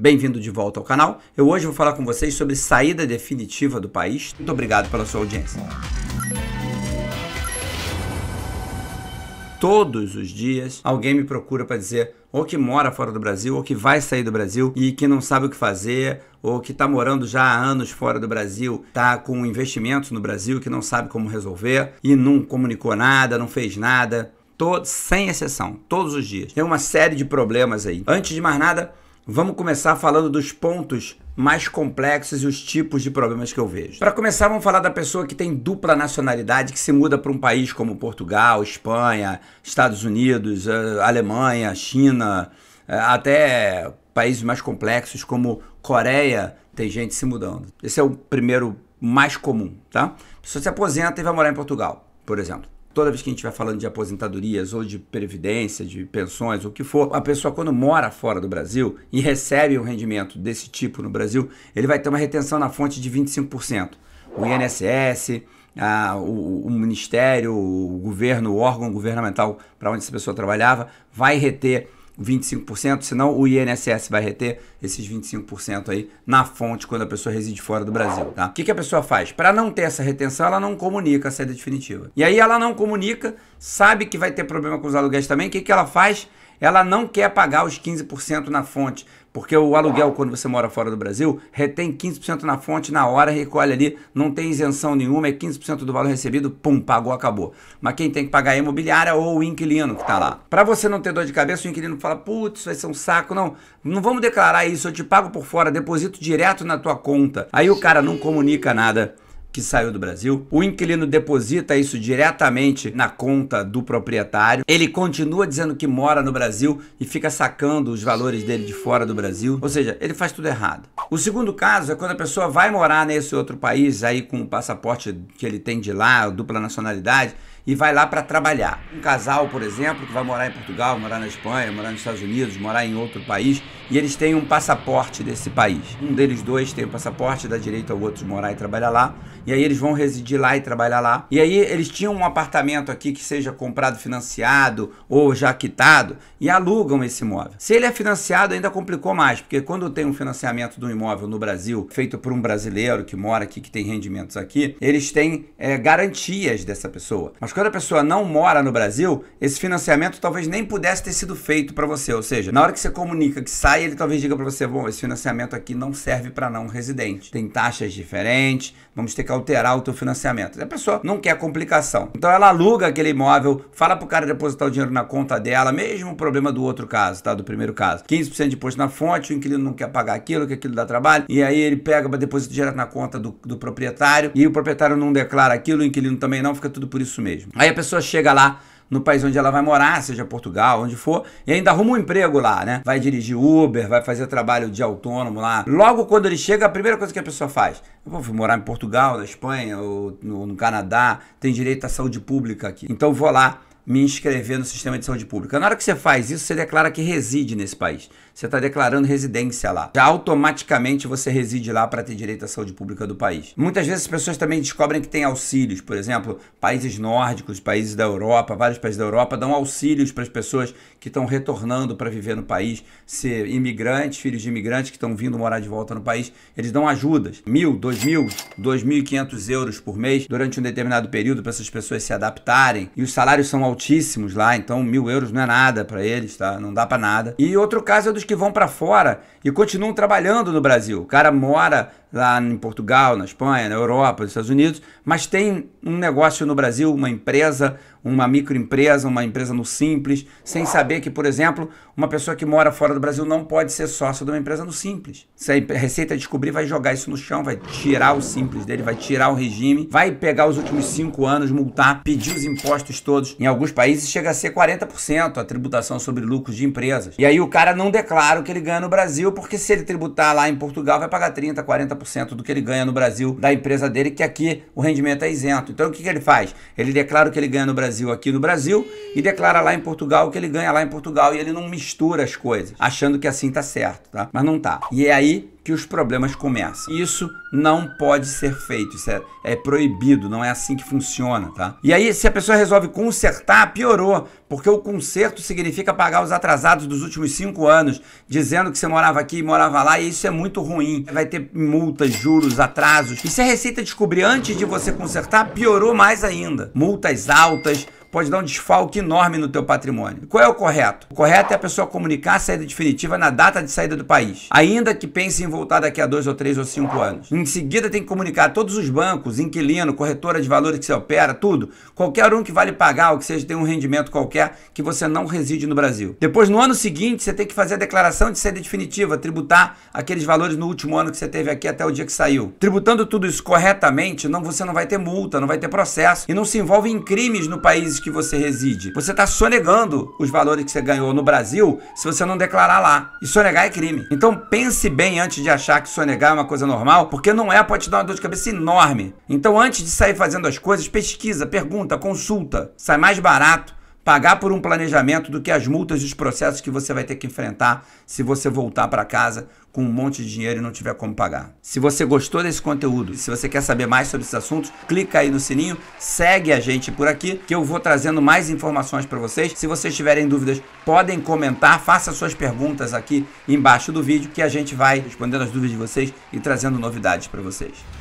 Bem-vindo de volta ao canal. Eu hoje vou falar com vocês sobre saída definitiva do país. Muito obrigado pela sua audiência. Todos os dias alguém me procura para dizer ou que mora fora do Brasil, ou que vai sair do Brasil e que não sabe o que fazer, ou que está morando já há anos fora do Brasil, está com investimentos no Brasil que não sabe como resolver e não comunicou nada, não fez nada. Todo, sem exceção, todos os dias. Tem uma série de problemas aí. Antes de mais nada, Vamos começar falando dos pontos mais complexos e os tipos de problemas que eu vejo. Para começar, vamos falar da pessoa que tem dupla nacionalidade, que se muda para um país como Portugal, Espanha, Estados Unidos, eh, Alemanha, China, eh, até países mais complexos como Coreia, tem gente se mudando. Esse é o primeiro mais comum, tá? A pessoa se aposenta e vai morar em Portugal, por exemplo toda vez que a gente vai falando de aposentadorias ou de previdência, de pensões, o que for, a pessoa quando mora fora do Brasil e recebe um rendimento desse tipo no Brasil, ele vai ter uma retenção na fonte de 25%. O INSS, a, o, o, ministério, o governo, o órgão governamental para onde essa pessoa trabalhava, vai reter 25%, senão o INSS vai reter esses 25% aí na fonte quando a pessoa reside fora do Brasil, tá? O que, que a pessoa faz? Para não ter essa retenção, ela não comunica a saída definitiva. E aí ela não comunica, sabe que vai ter problema com os aluguéis também, o que, que ela faz? Ela não quer pagar os 15% na fonte, porque o aluguel, quando você mora fora do Brasil, retém 15% na fonte, na hora recolhe ali, não tem isenção nenhuma, é 15% do valor recebido, pum, pagou, acabou. Mas quem tem que pagar é a imobiliária ou o inquilino que está lá. Para você não ter dor de cabeça, o inquilino fala, putz, vai ser um saco, não, não vamos declarar isso, eu te pago por fora, deposito direto na tua conta. Aí o cara não comunica nada que saiu do Brasil. O inquilino deposita isso diretamente na conta do proprietário. Ele continua dizendo que mora no Brasil e fica sacando os valores dele de fora do Brasil. Ou seja, ele faz tudo errado. O segundo caso é quando a pessoa vai morar nesse outro país aí com o passaporte que ele tem de lá, dupla nacionalidade e vai lá para trabalhar. Um casal, por exemplo, que vai morar em Portugal, morar na Espanha, morar nos Estados Unidos, morar em outro país, e eles têm um passaporte desse país. Um deles dois tem o um passaporte, dá direito ao outro de morar e trabalhar lá, e aí eles vão residir lá e trabalhar lá. E aí eles tinham um apartamento aqui que seja comprado financiado ou já quitado e alugam esse imóvel. Se ele é financiado, ainda complicou mais, porque quando tem um financiamento de um imóvel no Brasil feito por um brasileiro que mora aqui, que tem rendimentos aqui, eles têm é, garantias dessa pessoa. Mas quando a pessoa não mora no Brasil, esse financiamento talvez nem pudesse ter sido feito para você. Ou seja, na hora que você comunica que sai, ele talvez diga para você: bom, esse financiamento aqui não serve para não residente. Tem taxas diferentes, vamos ter que alterar o teu financiamento. A pessoa não quer complicação. Então ela aluga aquele imóvel, fala pro cara depositar o dinheiro na conta dela, mesmo o problema do outro caso, tá? Do primeiro caso. 15% de imposto na fonte, o inquilino não quer pagar aquilo, que aquilo dá trabalho, e aí ele pega, deposita o dinheiro na conta do, do proprietário, e o proprietário não declara aquilo, o inquilino também não, fica tudo por isso mesmo. Aí a pessoa chega lá no país onde ela vai morar, seja Portugal, onde for, e ainda arruma um emprego lá, né? Vai dirigir Uber, vai fazer trabalho de autônomo lá. Logo quando ele chega, a primeira coisa que a pessoa faz, eu vou morar em Portugal, na Espanha, ou no Canadá, tem direito à saúde pública aqui. Então vou lá me inscrever no sistema de saúde pública. Na hora que você faz isso, você declara que reside nesse país. Você está declarando residência lá. Já automaticamente você reside lá para ter direito à saúde pública do país. Muitas vezes as pessoas também descobrem que tem auxílios, por exemplo, países nórdicos, países da Europa, vários países da Europa dão auxílios para as pessoas que estão retornando para viver no país, ser imigrantes, filhos de imigrantes que estão vindo morar de volta no país, eles dão ajudas, mil, dois mil, dois mil e quinhentos euros por mês durante um determinado período para essas pessoas se adaptarem. E os salários são altos altíssimos lá, então mil euros não é nada para eles, tá? Não dá para nada. E outro caso é dos que vão para fora e continuam trabalhando no Brasil. O cara mora lá em Portugal, na Espanha, na Europa, nos Estados Unidos, mas tem um negócio no Brasil, uma empresa, uma microempresa, uma empresa no Simples, sem saber que, por exemplo, uma pessoa que mora fora do Brasil não pode ser sócio de uma empresa no Simples. Se a Receita descobrir, vai jogar isso no chão, vai tirar o Simples dele, vai tirar o regime, vai pegar os últimos cinco anos, multar, pedir os impostos todos. Em alguns países chega a ser 40% a tributação sobre lucros de empresas. E aí o cara não declara o que ele ganha no Brasil, porque se ele tributar lá em Portugal, vai pagar 30%, 40% do que ele ganha no Brasil da empresa dele, que aqui o rendimento é isento. Então o que, que ele faz? Ele declara o que ele ganha no Brasil Brasil aqui no Brasil e declara lá em Portugal que ele ganha lá em Portugal e ele não mistura as coisas, achando que assim tá certo, tá? Mas não tá. E é aí que os problemas começam. Isso não pode ser feito, isso é, é, proibido, não é assim que funciona, tá? E aí, se a pessoa resolve consertar, piorou, porque o conserto significa pagar os atrasados dos últimos cinco anos, dizendo que você morava aqui e morava lá, e isso é muito ruim. Vai ter multas, juros, atrasos. E se a Receita descobrir antes de você consertar, piorou mais ainda. Multas altas, pode dar um desfalque enorme no teu patrimônio. Qual é o correto? O correto é a pessoa comunicar a saída definitiva na data de saída do país, ainda que pense em voltar daqui a dois ou três ou cinco anos. Em seguida, tem que comunicar a todos os bancos, inquilino, corretora de valores que você opera, tudo, qualquer um que vale pagar ou que seja tem um rendimento qualquer que você não reside no Brasil. Depois, no ano seguinte, você tem que fazer a declaração de saída definitiva, tributar aqueles valores no último ano que você teve aqui até o dia que saiu. Tributando tudo isso corretamente, não você não vai ter multa, não vai ter processo e não se envolve em crimes no país que você reside. Você está sonegando os valores que você ganhou no Brasil se você não declarar lá. E sonegar é crime. Então pense bem antes de achar que sonegar é uma coisa normal, porque não é, pode te dar uma dor de cabeça enorme. Então antes de sair fazendo as coisas, pesquisa, pergunta, consulta. Sai mais barato pagar por um planejamento do que as multas e os processos que você vai ter que enfrentar se você voltar para casa com um monte de dinheiro e não tiver como pagar. Se você gostou desse conteúdo, e se você quer saber mais sobre esses assuntos, clica aí no sininho, segue a gente por aqui que eu vou trazendo mais informações para vocês. Se vocês tiverem dúvidas, podem comentar, faça suas perguntas aqui embaixo do vídeo que a gente vai respondendo as dúvidas de vocês e trazendo novidades para vocês.